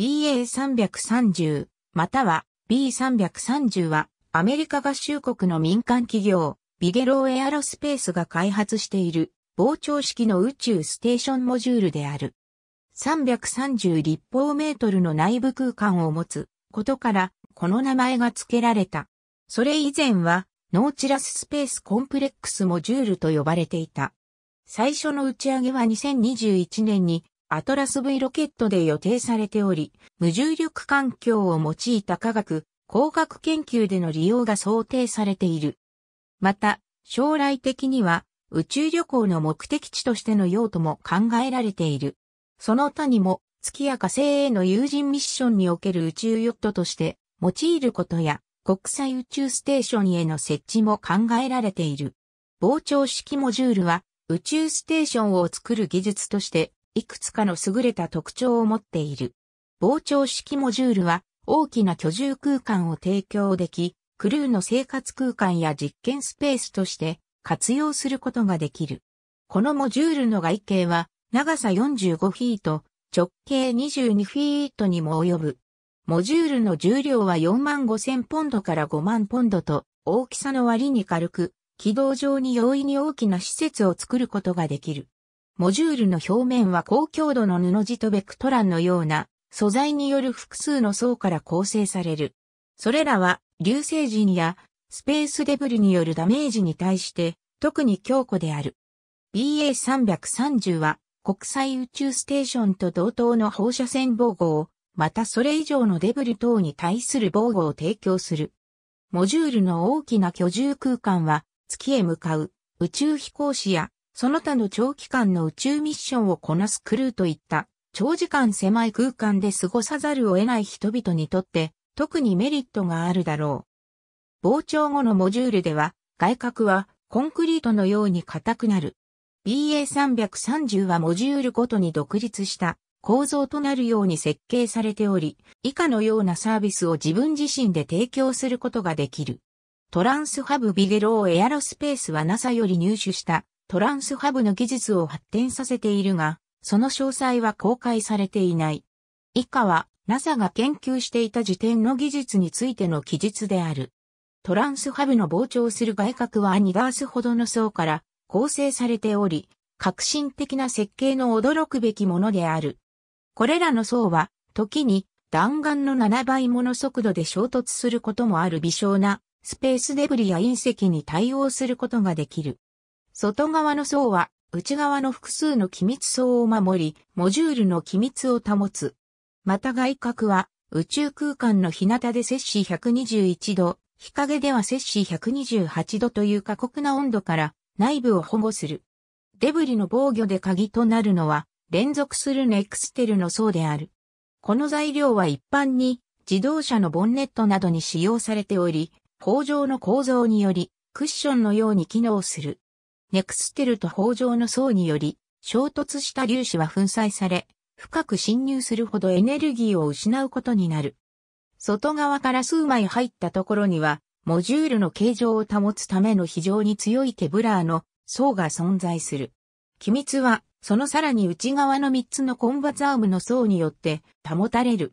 BA330 または B330 はアメリカ合衆国の民間企業ビゲローエアロスペースが開発している膨張式の宇宙ステーションモジュールである。330立方メートルの内部空間を持つことからこの名前が付けられた。それ以前はノーチラススペースコンプレックスモジュールと呼ばれていた。最初の打ち上げは2021年にアトラス V ロケットで予定されており、無重力環境を用いた科学、工学研究での利用が想定されている。また、将来的には宇宙旅行の目的地としての用途も考えられている。その他にも、月や火星への有人ミッションにおける宇宙ヨットとして用いることや、国際宇宙ステーションへの設置も考えられている。膨張式モジュールは宇宙ステーションを作る技術としていくつかの優れた特徴を持っている。膨張式モジュールは大きな居住空間を提供でき、クルーの生活空間や実験スペースとして活用することができる。このモジュールの外形は長さ45フィート、直径22フィートにも及ぶ。モジュールの重量は4万5千ポンドから5万ポンドと大きさの割に軽く、軌道上に容易に大きな施設を作ることができる。モジュールの表面は高強度の布地とベクトランのような素材による複数の層から構成される。それらは流星人やスペースデブリによるダメージに対して特に強固である。BA330 は国際宇宙ステーションと同等の放射線防護を、またそれ以上のデブリ等に対する防護を提供する。モジュールの大きな居住空間は月へ向かう宇宙飛行士やその他の長期間の宇宙ミッションをこなすクルーといった長時間狭い空間で過ごさざるを得ない人々にとって特にメリットがあるだろう。膨張後のモジュールでは外角はコンクリートのように硬くなる。BA330 はモジュールごとに独立した構造となるように設計されており、以下のようなサービスを自分自身で提供することができる。トランスハブビゲローエアロスペースは NASA より入手したトランスハブの技術を発展させているが、その詳細は公開されていない。以下は NASA が研究していた時点の技術についての記述である。トランスハブの膨張する外角は2ガースほどの層から構成されており、革新的な設計の驚くべきものである。これらの層は、時に弾丸の7倍もの速度で衝突することもある微小なスペースデブリや隕石に対応することができる。外側の層は内側の複数の機密層を守り、モジュールの機密を保つ。また外角は宇宙空間の日向で摂氏121度、日陰では摂氏128度という過酷な温度から内部を保護する。デブリの防御で鍵となるのは連続するネクステルの層である。この材料は一般に自動車のボンネットなどに使用されており、工場の構造によりクッションのように機能する。ネクステルと包条の層により、衝突した粒子は粉砕され、深く侵入するほどエネルギーを失うことになる。外側から数枚入ったところには、モジュールの形状を保つための非常に強いケブラーの層が存在する。機密は、そのさらに内側の3つのコンバツアームの層によって保たれる。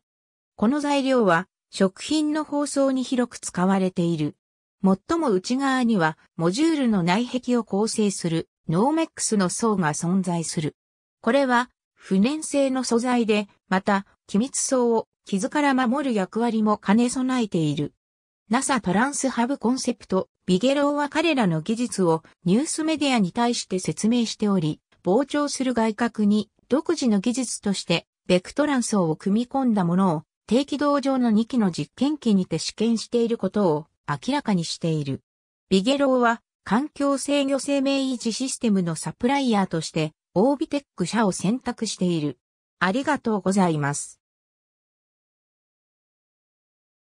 この材料は、食品の包装に広く使われている。最も内側には、モジュールの内壁を構成する、ノーメックスの層が存在する。これは、不燃性の素材で、また、機密層を傷から守る役割も兼ね備えている。NASA トランスハブコンセプト、ビゲローは彼らの技術をニュースメディアに対して説明しており、膨張する外角に独自の技術として、ベクトラン層を組み込んだものを、低軌道上の2機の実験機にて試験していることを明らかにしている。ビゲローは環境制御生命維持システムのサプライヤーとしてオービテック社を選択している。ありがとうございます。